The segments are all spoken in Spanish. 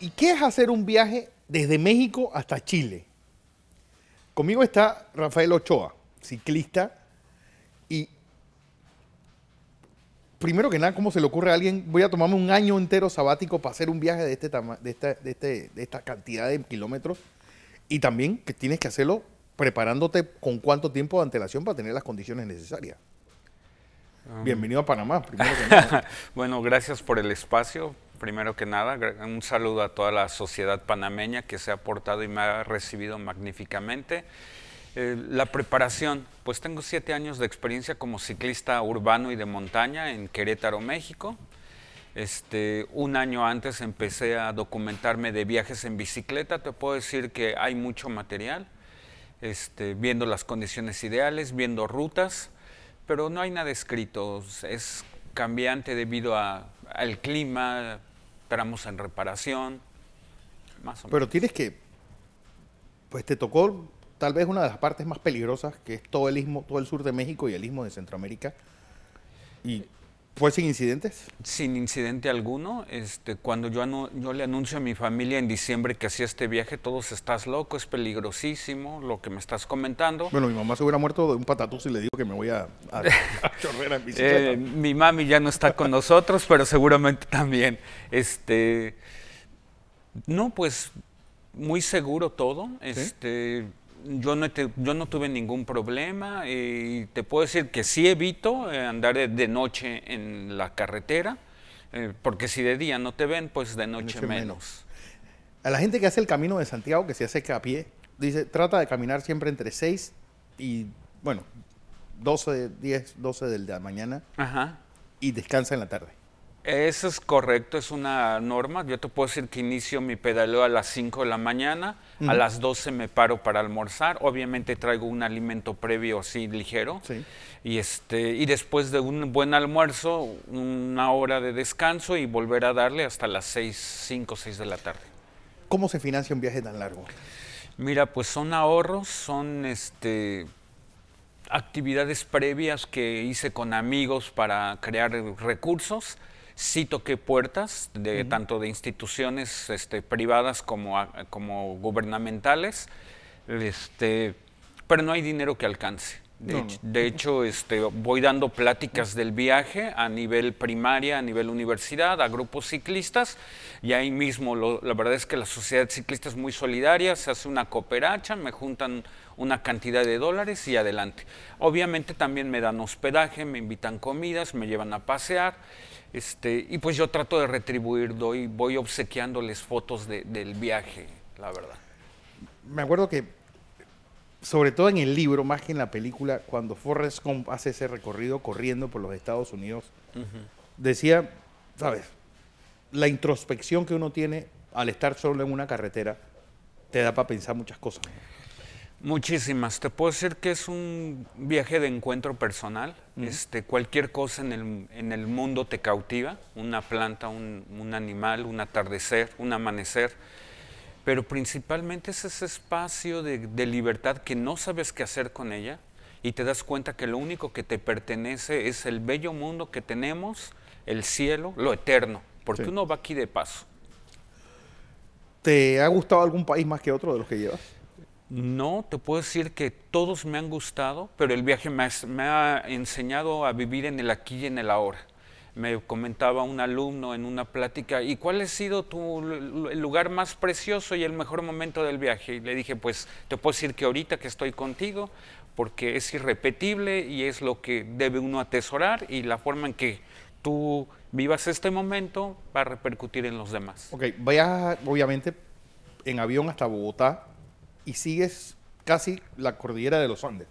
¿Y qué es hacer un viaje desde México hasta Chile? Conmigo está Rafael Ochoa, ciclista. Y primero que nada, ¿cómo se le ocurre a alguien? Voy a tomarme un año entero sabático para hacer un viaje de, este, este esta, cantidad de kilómetros. Y también que tienes que hacerlo preparándote con cuánto tiempo de antelación para tener las condiciones necesarias. Ah. Bienvenido a Panamá, bueno, gracias por el espacio, primero que nada, un saludo a toda la sociedad panameña que se ha portado y me ha recibido magníficamente. Eh, la preparación, pues tengo siete años de experiencia como ciclista urbano y de montaña en Querétaro, México. Este, un año antes empecé a documentarme de viajes en bicicleta. Te puedo decir que hay mucho material, este, viendo las condiciones ideales, viendo rutas, pero no hay nada escrito. Es cambiante debido a, al clima, tramos en reparación, más o menos. Pero tienes que, pues te tocó tal vez una de las partes más peligrosas, que es todo el istmo, todo el sur de México y el istmo de Centroamérica. Y ¿Fue sin incidentes? Sin incidente alguno. Este, cuando yo, yo le anuncio a mi familia en diciembre que hacía este viaje, todos estás loco, es peligrosísimo lo que me estás comentando. Bueno, mi mamá se hubiera muerto de un patatús y le digo que me voy a, a, a en bicicleta. Eh, mi mami ya no está con nosotros, pero seguramente también. Este, no, pues muy seguro todo. Este, yo no, te, yo no tuve ningún problema eh, y te puedo decir que sí evito eh, andar de, noche en la carretera, eh, porque si de día no te ven, pues de noche, menos. A la gente que hace el camino de Santiago, que se hace a pie, dice, trata de caminar siempre entre 6 y, bueno, 12, 10, 12 de la mañana y descansa en la tarde. Eso es correcto, es una norma. Yo te puedo decir que inicio mi pedaleo a las 5 de la mañana, a las 12 me paro para almorzar. Obviamente traigo un alimento previo así ligero. Y, este, y después de un buen almuerzo, una hora de descanso y volver a darle hasta las 6, 5, 6 de la tarde. ¿Cómo se financia un viaje tan largo? Mira, pues son ahorros, son este, actividades previas que hice con amigos para crear recursos sí toqué puertas, de, tanto de instituciones este, privadas como, como gubernamentales, este, pero no hay dinero que alcance. De, hecho, este, voy dando pláticas del viaje a nivel primaria, a nivel universidad, a grupos ciclistas, y ahí mismo la verdad es que la sociedad ciclista es muy solidaria, se hace una cooperacha, me juntan una cantidad de dólares y adelante. Obviamente también me dan hospedaje, me invitan comidas, me llevan a pasear. Este, y pues yo trato de retribuir, doy, voy obsequiándoles fotos del viaje, la verdad. Me acuerdo que, sobre todo en el libro, más que en la película, cuando Forrest hace ese recorrido corriendo por los Estados Unidos, decía, ¿sabes? La introspección que uno tiene al estar solo en una carretera te da para pensar muchas cosas. Muchísimas. Te puedo decir que es un viaje de encuentro personal. este, cualquier cosa en el, mundo te cautiva, una planta, un, animal, un atardecer, un amanecer. Pero principalmente es ese espacio de, libertad que no sabes qué hacer con ella y te das cuenta que lo único que te pertenece es el bello mundo que tenemos, el cielo, lo eterno, porque uno va aquí de paso. ¿Te ha gustado algún país más que otro de los que llevas? No, te puedo decir que todos me han gustado, pero el viaje me, ha enseñado a vivir en el aquí y en el ahora me comentaba un alumno en una plática, ¿y cuál ha sido tu el lugar más precioso y el mejor momento del viaje? Y le dije, pues te puedo decir que ahorita que estoy contigo, porque es irrepetible y es lo que debe uno atesorar y la forma en que tú vivas este momento va a repercutir en los demás. Ok, vaya obviamente en avión hasta Bogotá, y sigues casi la cordillera de los Andes.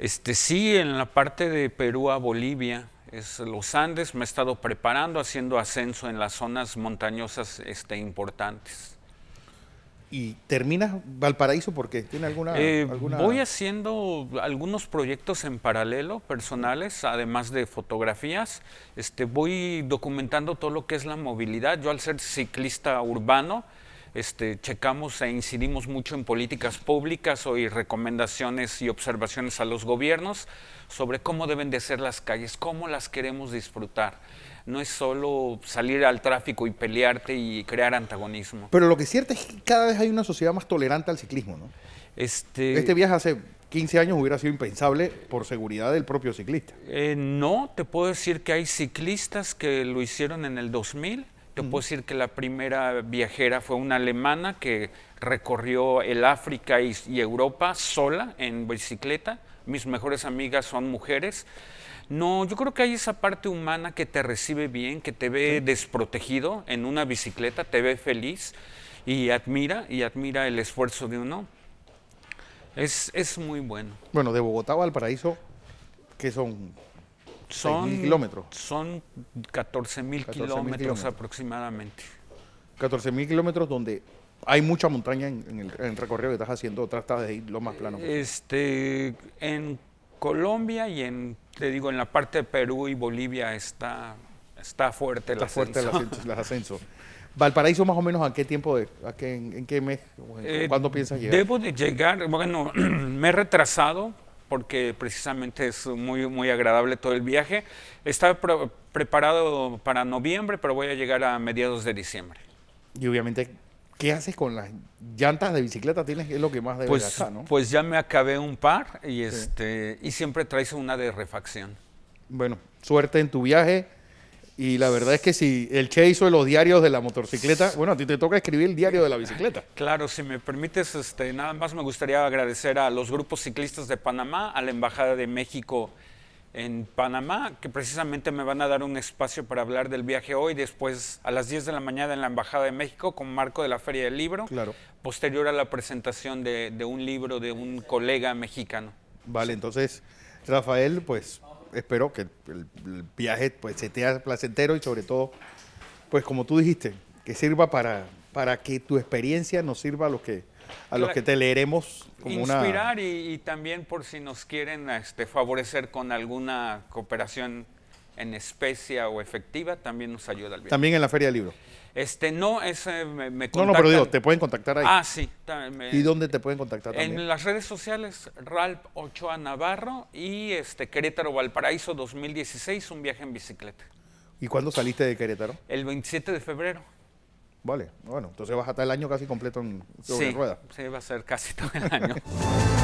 Este, sí, en la parte de Perú a Bolivia, es los Andes, me he estado preparando, haciendo ascenso en las zonas montañosas este, importantes. ¿Y terminas Valparaíso porque ¿Tiene alguna, eh, alguna, Voy haciendo algunos proyectos en paralelo, personales, además de fotografías. Este, voy documentando todo lo que es la movilidad. Yo al ser ciclista urbano, este, checamos e incidimos mucho en políticas públicas y recomendaciones y observaciones a los gobiernos sobre cómo deben de ser las calles, cómo las queremos disfrutar. No es solo salir al tráfico y pelearte y crear antagonismo. Pero lo que es cierto es que cada vez hay una sociedad más tolerante al ciclismo, ¿no? Este, este viaje hace 15 años hubiera sido impensable por seguridad del propio ciclista. Eh, no, te puedo decir que hay ciclistas que lo hicieron en el 2000 te puedo decir que la primera viajera fue una alemana que recorrió el África y, Europa sola en bicicleta. Mis mejores amigas son mujeres. No, yo creo que hay esa parte humana que te recibe bien, que te ve desprotegido en una bicicleta, te ve feliz y admira, y admira el esfuerzo de uno. Es, es muy bueno. Bueno, de Bogotá al Valparaíso, que son son, kilómetros. Son 14 mil kilómetros aproximadamente. 14 mil kilómetros donde hay mucha montaña en, el, recorrido que estás haciendo, tratas de ir lo más plano. Este, en Colombia y en, te digo, en la parte de Perú y Bolivia está, está fuerte el ascenso. fuerte ascenso. Valparaíso más o menos a qué tiempo, de, en, qué mes, eh, cuándo piensas llegar? Debo de llegar, bueno, me he retrasado porque precisamente es muy, muy agradable todo el viaje. Está preparado para noviembre, pero voy a llegar a mediados de diciembre. Y obviamente ¿Qué haces con las llantas de bicicleta? Tienes es lo que más debes pues, ¿no? Pues ya me acabé un par y este y siempre traes una de refacción. Bueno, suerte en tu viaje. Y la verdad es que si el Che hizo los diarios de la motocicleta, bueno, a ti te toca escribir el diario de la bicicleta. Claro, si me permites, este, nada más me gustaría agradecer a los grupos ciclistas de Panamá, a la Embajada de México en Panamá, que precisamente me van a dar un espacio para hablar del viaje hoy, después a las 10 de la mañana en la Embajada de México, con marco de la Feria del Libro, claro. posterior a la presentación de, de un libro de un colega mexicano. Vale, entonces, Rafael, pues espero que el, viaje pues, se te haga placentero y sobre todo, pues como tú dijiste, que sirva para, para que tu experiencia nos sirva a los que, a los que te leeremos como una... y, y, también por si nos quieren este, favorecer con alguna cooperación en especia o efectiva también nos ayuda al bien. También en la Feria del Libro. Este, no, es, me, No, no, pero digo, te pueden contactar ahí. Ah, sí. ¿Y dónde te pueden contactar también? En las redes sociales, RALP Ochoa Navarro y este, Querétaro Valparaíso 2016, un viaje en bicicleta. ¿Y cuándo saliste de Querétaro? El 27 de febrero. Vale, bueno, entonces vas a estar el año casi completo en, sobre rueda. Sí, va a ser casi todo el año.